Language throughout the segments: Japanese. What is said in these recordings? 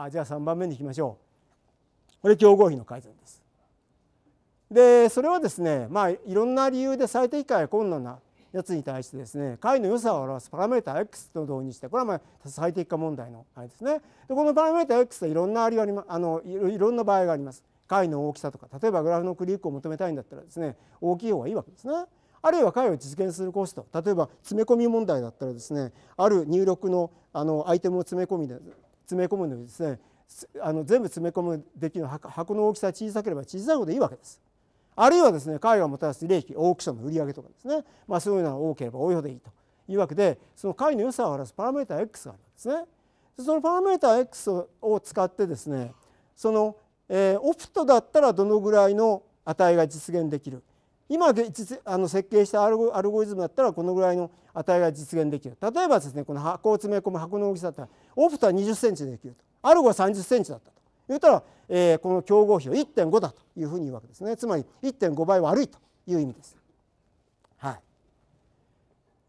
あじゃあ3番目にいきましょうこれ競合費の改善です。でそれはですねまあいろんな理由で最適化や困難なやつに対してですね解の良さを表すパラメータ x と導入してこれはまあ最適化問題のあれですね。でこのパラメータ x はいろんなありありあのいろんな場合があります。解の大きさとか例えばグラフのクリックを求めたいんだったらですね大きい方がいいわけですね。あるいは解を実現するコスト例えば詰め込み問題だったらですねある入力のあのアイテムを詰め込みで詰め込むのにですねあの全部詰め込むできる箱の大きさ小さければ小さいほどいいわけです。あるいはですね会がもたらす利益オークションの売り上げとかですね、まあ、そういうのが多ければ多いほどいいというわけでその会の良さを表すパラメータ X があるんですね。そのパラメータ X を使ってですねその、えー、オプトだったらどのぐらいの値が実現できる今であの設計したアルゴリズムだったらこのぐらいの値が実現できる例えばですねこの箱を詰め込む箱の大きさだったらオプトは2 0センチでできるとアルゴは3 0センチだったと言ったら、えー、この競合比を1.5だというふうに言うわけですねつまり1.5倍悪いという意味です。はい、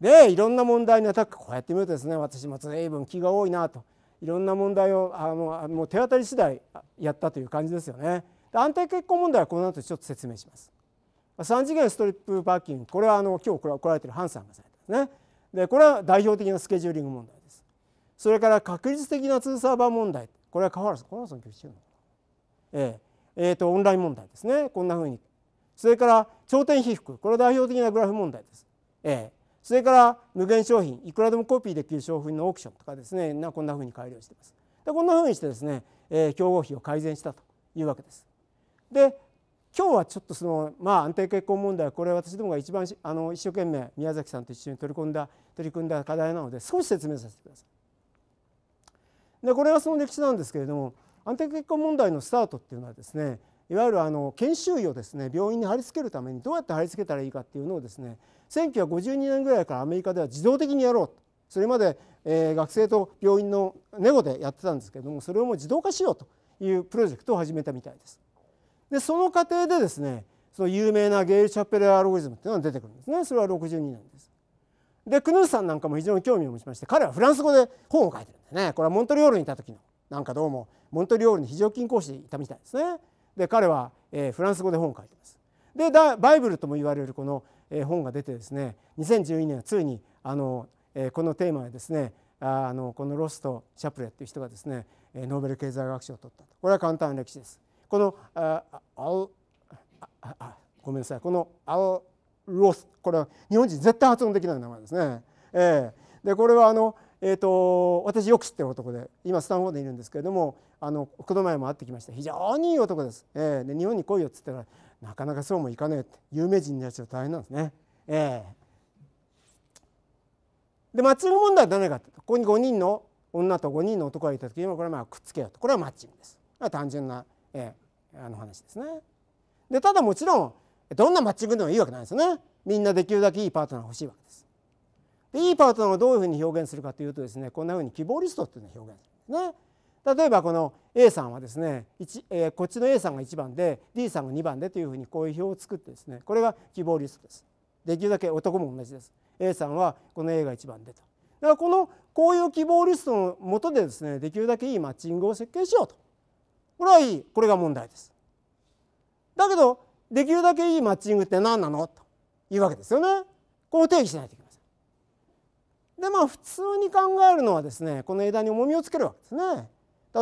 でいろんな問題にアタックこうやってみるとですね私も随分気が多いなといろんな問題をあのもう手当たり次第やったという感じですよね。安定結婚問題はこの後ちょっと説明します。3次元ストリップパーキングこれはあの今日来られてるハンさんがされたんですねでこれは代表的なスケジューリング問題ですそれから確率的な通サーバー問題これは川原さん川原のえええー、とオンライン問題ですねこんなふうにそれから頂点被覆これは代表的なグラフ問題ですええそれから無限商品いくらでもコピーできる商品のオークションとかですねこんなふうに改良していますでこんなふうにしてですね、えー、競合費を改善したというわけですで今日はちょっとその、まあ、安定結婚問題はこれ私どもが一番あの一生懸命宮崎さんと一緒に取り組んだ取り組んだ課題なので少し説明させてください。でこれはその歴史なんですけれども安定結婚問題のスタートっていうのはですねいわゆるあの研修医をですね病院に貼り付けるためにどうやって貼り付けたらいいかっていうのをですね1952年ぐらいからアメリカでは自動的にやろうとそれまで、えー、学生と病院のネゴでやってたんですけれどもそれをもう自動化しようというプロジェクトを始めたみたいです。でその過程でですねその有名なゲイル・チャペルアロゴリズムっていうのが出てくるんですねそれは62年です。でクヌーさんなんかも非常に興味を持ちまして彼はフランス語で本を書いてるんでねこれはモントリオールにいた時のなんかどうもモントリオールに非常勤講師でいたみたいですね。で彼は、えー、フランス語で本を書いてます。でバイブルとも言われるこの、えー、本が出てですね2012年はついにあの、えー、このテーマでですねあのこのロスト・シャプレっていう人がですねノーベル経済学賞を取ったこれは簡単な歴史です。このアルごめんなさいこのアルロスこれは日本人絶対発音できない名前ですね。えー、でこれはあの、えーと、私よく知ってる男で今スタンフォードにいるんですけれどもあのこの前も会ってきました非常にいい男です。えー、で日本に来いよっつったらなかなかそうもいかねえって有名人のやつは大変なんですね。えー、でマッチング問題は誰かってここに5人の女と5人の男がいた時今これはまあくっつけようとこれはマッチングです。単純な、えあの話ですね。でただもちろんどんなマッチングでもいいわけないですよね。みんなできるだけいいパートナーが欲しいわけです。でいいパートナーをどういうふうに表現するかというとですねこんなふうに希望リストっていうのを表現するんですね。例えばこの A さんはですね、えー、こっちの A さんが1番で D さんが2番でというふうにこういう表を作ってですねこれが希望リストです。できるだけ男も同じです。A さんはこの A が1番でと。だからこのこういう希望リストのもとでですねできるだけいいマッチングを設計しようとこれはいいこれが問題です。だけどできるだけいいマッチングって何なのというわけですよね。こう定義しないといけません。でまあ普通に考えるのはですねこの枝に重みをつけるわけですね。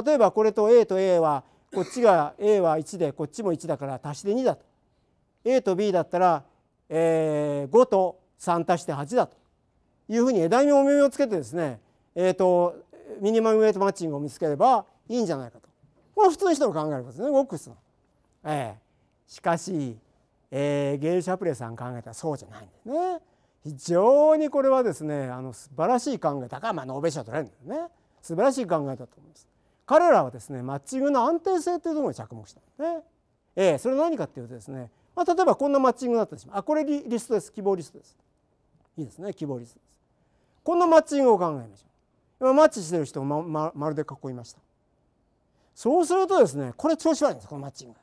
例えばこれと A と A はこっちが A は1でこっちも1だから足して2だと。A と B だったら、えー、5と3足して8だというふうに枝に重みをつけてですね、えーと、とミニマムウェイトマッチングを見つければいいんじゃないかと。これ普通の人の考えることですねオックスの。ええ、しかし、えー、ゲール・シャプレさん考えたらそうじゃないんですね。非常にこれはですねあの素晴らしい考えだから、まあ、ノーベル賞取れるんだすね素晴らしい考えだと思います。彼らはですねマッチングの安定性というところに着目したんですね。ええ、それは何かっていうとですね、まあ、例えばこんなマッチングだったりしますあこれリリストです希望リストです。いいですね希望リストです。こんなマッチングを考えましょう。今マッチしてる人をまままるで囲いました。そうするとですねこれ調子悪いんですこのマッチング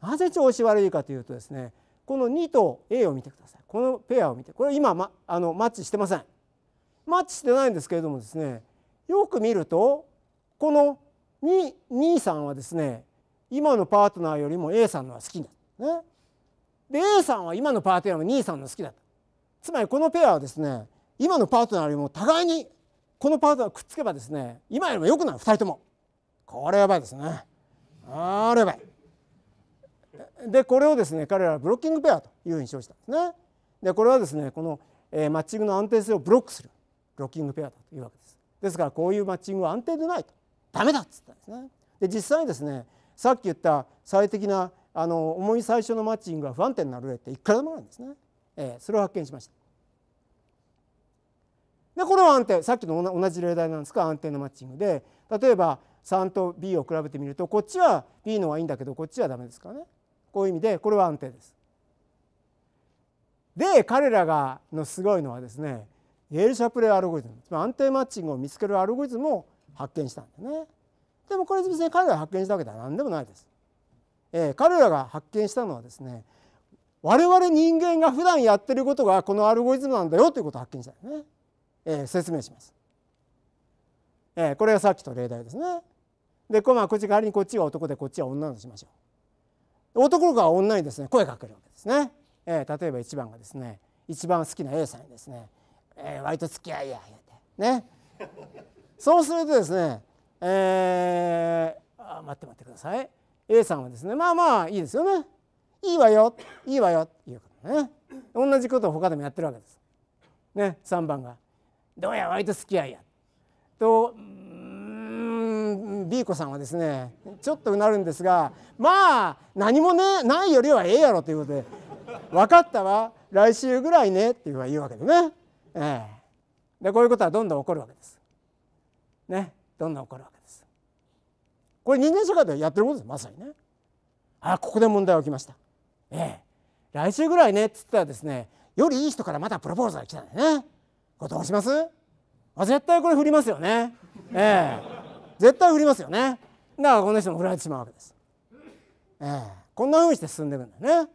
なぜ調子悪いかというとですねこの2と A を見てくださいこのペアを見てこれ今、ま、あのマッチしてませんマッチしてないんですけれどもですねよく見るとこの2さんはですね今のパートナーよりも A さんのは好きだ、ね、で A さんは今のパートナーよりも2さんの好きだつまりこのペアはですね今のパートナーよりも互いにこのパートナーくっつけばですね今よりも良くなる2人ともこれやばいですねあれやばいでこれをですね彼らはブロッキングペアというふうに称したんですねでこれはですねこの、えー、マッチングの安定性をブロックするブロッキングペアだというわけですですからこういうマッチングは安定でないとダメだっつったんですねで実際にですねさっき言った最適なあの重い最初のマッチングが不安定になる例っていくらでもあるんですね、えー、それを発見しましたでこれは安定さっきの同じ例題なんですが安定のマッチングで例えば3と B を比べてみるとこっちは B の方がいいんだけどこっちはダメですからねこういう意味でこれは安定です。で彼らがのすごいのはですねイエル・シャプレーアルゴリズムつまり安定マッチングを見つけるアルゴリズムを発見したんだね。でもこれ別に彼らが発見したわけでは何でもないです。えー、彼らが発見したのはですね我々人間が普段やってることがこのアルゴリズムなんだよということを発見したよね、えー、説明します、えー、これがさっきと例題ですねでこ,、まあ、こっち代わりにこっちは男でこっちは女としましょう男の子は女にですね声かけるわけですね、えー、例えば一番がですね一番好きな A さんにですね「えー、割と付き合いや」言うてねそうするとですねえー、あ待って待ってください A さんはですねまあまあいいですよねいいわよいいわよいうことね同じことを他でもやってるわけです。ね三番が「どうや割と付き合いや」とん B 子さんはですねちょっとうなるんですがまあ何もねないよりはええやろということで「分かったわ来週ぐらいね」っていうのは言うわけでね、ええ、でこういうことはどんどん起こるわけです。ねどんどん起こるわけです。これ人間社会でやってることですまさにね。あここで問題起きました。ええ来週ぐらいねっつったらですねよりいい人からまたプロポーズが来たんだよね。これどうしますあ絶対これ振りますよね。ええ絶対振りますよねだからこの人も振られてしまうわけです、えー、こんなふうにして進んでいくんだよね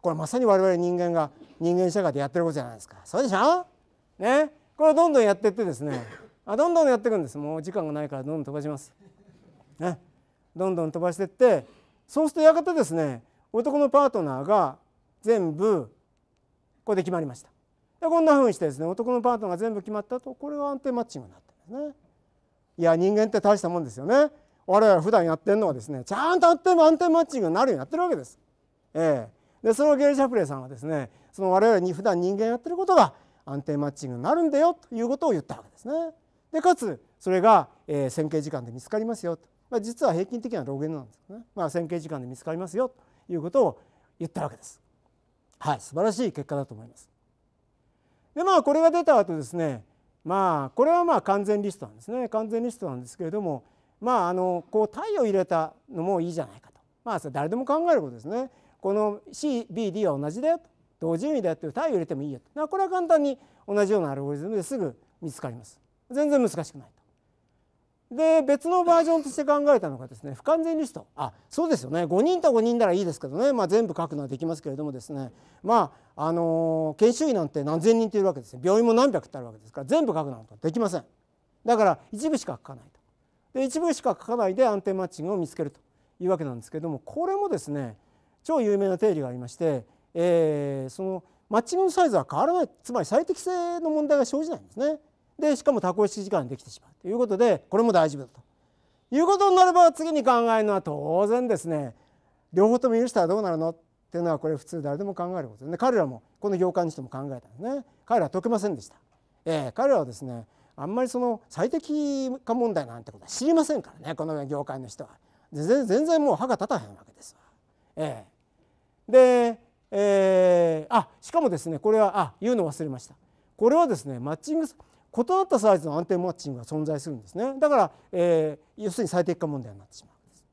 これまさに我々人間が人間社会でやってることじゃないですかそうでしょねこれどんどんやってってですねあどんどんやっていくんですもう時間がないからどんどん飛ばします、ね、どんどん飛ばしてってそうするとやがてですね男のパートナーが全部これで決まりましたでこんなふうにしてですね男のパートナーが全部決まったとこれは安定マッチングになってるんですねいや人間って大したもんですよね我々普段やってるのはですねちゃんとあって安定マッチングになるようになってるわけです。えー、でそれをゲイル・シャプレーさんはですねその我々に普段人間やってることが安定マッチングになるんだよということを言ったわけですね。でかつそれが、えー、線形時間で見つかりますよと、まあ、実は平均的なロゲンなんですね、まあ、線形時間で見つかりますよということを言ったわけです。はい素晴らしい結果だと思います。でまあこれが出た後ですねまあこれはまあ完全リストなんですね完全リストなんですけれどもまああのこう体を入れたのもいいじゃないかとまあそれ誰でも考えることですねこの CBD は同じだよと同時にだよという体を入れてもいいよとこれは簡単に同じようなアルゴリズムですぐ見つかります全然難しくないと。で別のバージョンとして考えたのがですね不完全リストあそうですよね5人と5人ならいいですけどね、まあ、全部書くのはできますけれどもですねまああの研修医なんて何千人といるわけです病院も何百ってあるわけですから全部書くなんてできませんだから一部しか書かないとで一部しか書かないで安定マッチングを見つけるというわけなんですけれどもこれもですね超有名な定理がありまして、えー、そのマッチングのサイズは変わらないつまり最適性の問題が生じないんですねでしかも多項式時間できてしまうということでこれも大丈夫だということになれば次に考えるのは当然ですね両方とも許したらどうなるのっていうのはこれ普通誰でも考えることで、彼らもこの業界にしても考えたんですね彼らは解けませんでした、えー、彼らはですねあんまりその最適化問題なんてことは知りませんからねこの業界の人は全然もう歯が立たへんわけですわ、えー、で、えー、あしかもですねこれはあ言うの忘れましたこれはですねマッチング異なったサイズの安定マッチングが存在するんですねだから、えー、要するに最適化問題になってしまうんです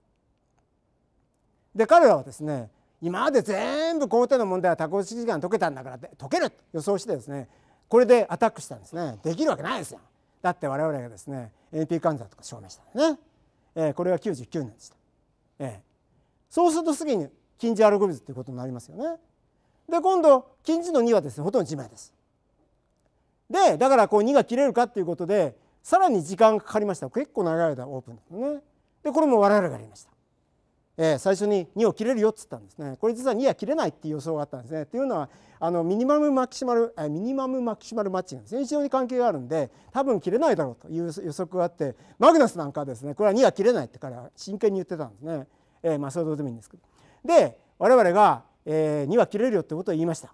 で彼らはですね今まで全部こ程の問題は多項式時間解けたんだからって解けると予想してですねこれでアタックしたんですねできるわけないですよだって我々がですね NP 換算とか証明したんでね、えー、これが99年でした、えー、そうするとすぐに近似アルゴリズムということになりますよねで今度近似の2はですねほとんど自前ですでだからこう2が切れるかっていうことでさらに時間がかかりました結構長い間オープンですねでこれも我々がやりましたえー、最初に2を切れるよっつったんですねこれ実は2は切れないっていう予想があったんですねというのはあのミニマムマキシマルミニマムマキシマルマッチングで非常に関係があるんで多分切れないだろうという予測があってマグナスなんかはですねこれは2は切れないってから真剣に言ってたんですね、えー、まあそれはどうでもいいんですけどで我々が、えー、2は切れるよってことを言いました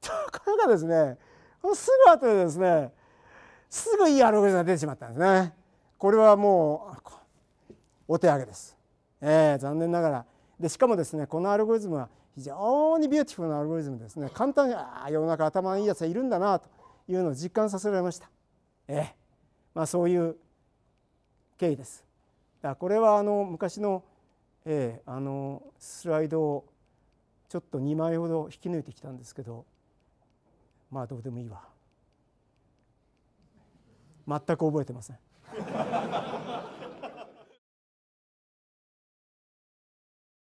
ところがですねすぐ後でですねすぐいいアルゴリズムが出てしまったんですねこれはもうお手上げですえー、残念ながらでしかもですねこのアルゴリズムは非常にビューティフルなアルゴリズムですね簡単にああ世の中頭のいいやつがいるんだなというのを実感させられました、えーまあ、そういう経緯です。だこれはあの昔の,、えー、あのスライドをちょっと2枚ほど引き抜いてきたんですけどまあどうでもいいわ全く覚えてません。